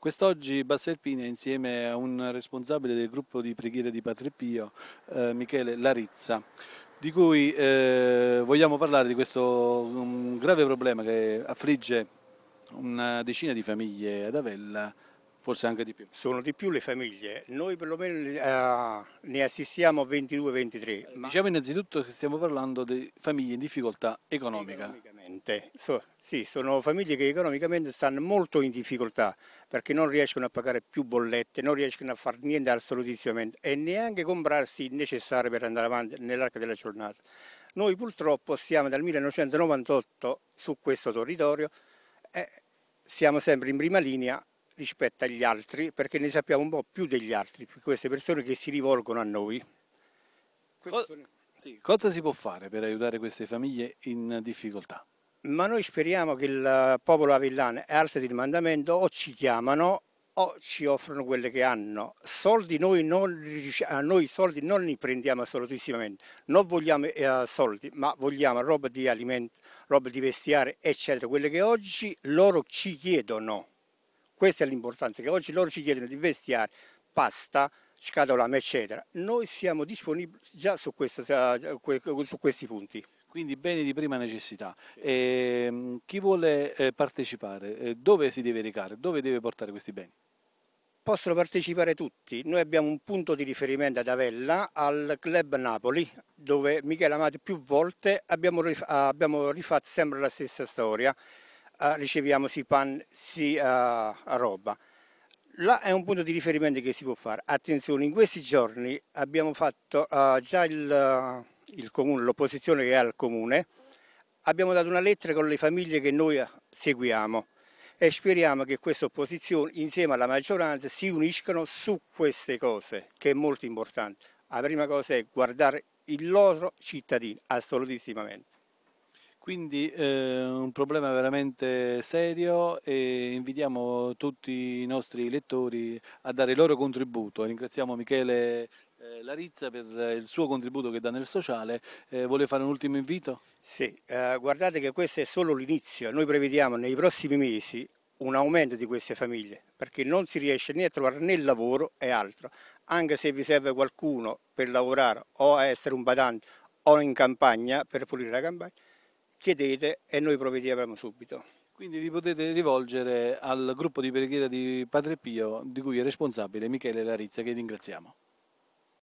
Quest'oggi Basserpina insieme a un responsabile del gruppo di preghiere di Padre Pio, eh, Michele Larizza, di cui eh, vogliamo parlare di questo grave problema che affligge una decina di famiglie ad Avella, forse anche di più. Sono di più le famiglie, noi perlomeno uh, ne assistiamo 22-23. Ma... Diciamo innanzitutto che stiamo parlando di famiglie in difficoltà economica. economica niente. So, sì, sono famiglie che economicamente stanno molto in difficoltà perché non riescono a pagare più bollette, non riescono a fare niente al solletizzamento e neanche comprarsi il necessario per andare avanti nell'arco della giornata. Noi purtroppo siamo dal 1998 su questo territorio e siamo sempre in prima linea rispetto agli altri perché ne sappiamo un po' più degli altri, più queste persone che si rivolgono a noi. Queste... Sì, cosa si può fare per aiutare queste famiglie in difficoltà? ma noi speriamo che il popolo avellano e altri di mandamento o ci chiamano o ci offrono quelle che hanno. Soldi noi non, noi soldi non li prendiamo assolutissimamente, non vogliamo eh, soldi, ma vogliamo roba di alimenti, roba di vestiare, eccetera, quelle che oggi loro ci chiedono. Questa è l'importanza, che oggi loro ci chiedono di vestiare, pasta, scatolame, eccetera. Noi siamo disponibili già su, questo, su questi punti quindi beni di prima necessità. E, ehm, chi vuole eh, partecipare, eh, dove si deve recare, dove deve portare questi beni? Possono partecipare tutti, noi abbiamo un punto di riferimento ad Avella al Club Napoli dove Michele Amati più volte abbiamo, rif- ah, abbiamo rifatto sempre la stessa storia, uh, riceviamo si pan, si uh, ah, roba là è un punto di riferimento che si può fare. Attenzione, in questi giorni abbiamo fatto uh, già il, uh, comune, l'opposizione che ha il comune, abbiamo dato una lettera con le famiglie che noi seguiamo e speriamo che questa opposizione insieme alla maggioranza si uniscano su queste cose che è molto importante. La prima cosa è guardare il loro cittadino assolutissimamente. Quindi eh, un problema veramente serio e invitiamo tutti i nostri lettori a dare il loro contributo. Ringraziamo Michele Larizza per eh, il suo contributo che dà nel sociale. Eh, vuole fare un ultimo invito? Sì, eh, guardate che questo è solo l'inizio. Noi prevediamo nei prossimi mesi un aumento di queste famiglie perché non si riesce né a trovare né lavoro e altro. Anche se vi serve qualcuno per lavorare o a essere un badante o in campagna per pulire la campagna, chiedete e noi provvediamo subito. Quindi vi potete rivolgere al gruppo di preghiera di Padre Pio di cui è responsabile Michele Larizza che ringraziamo.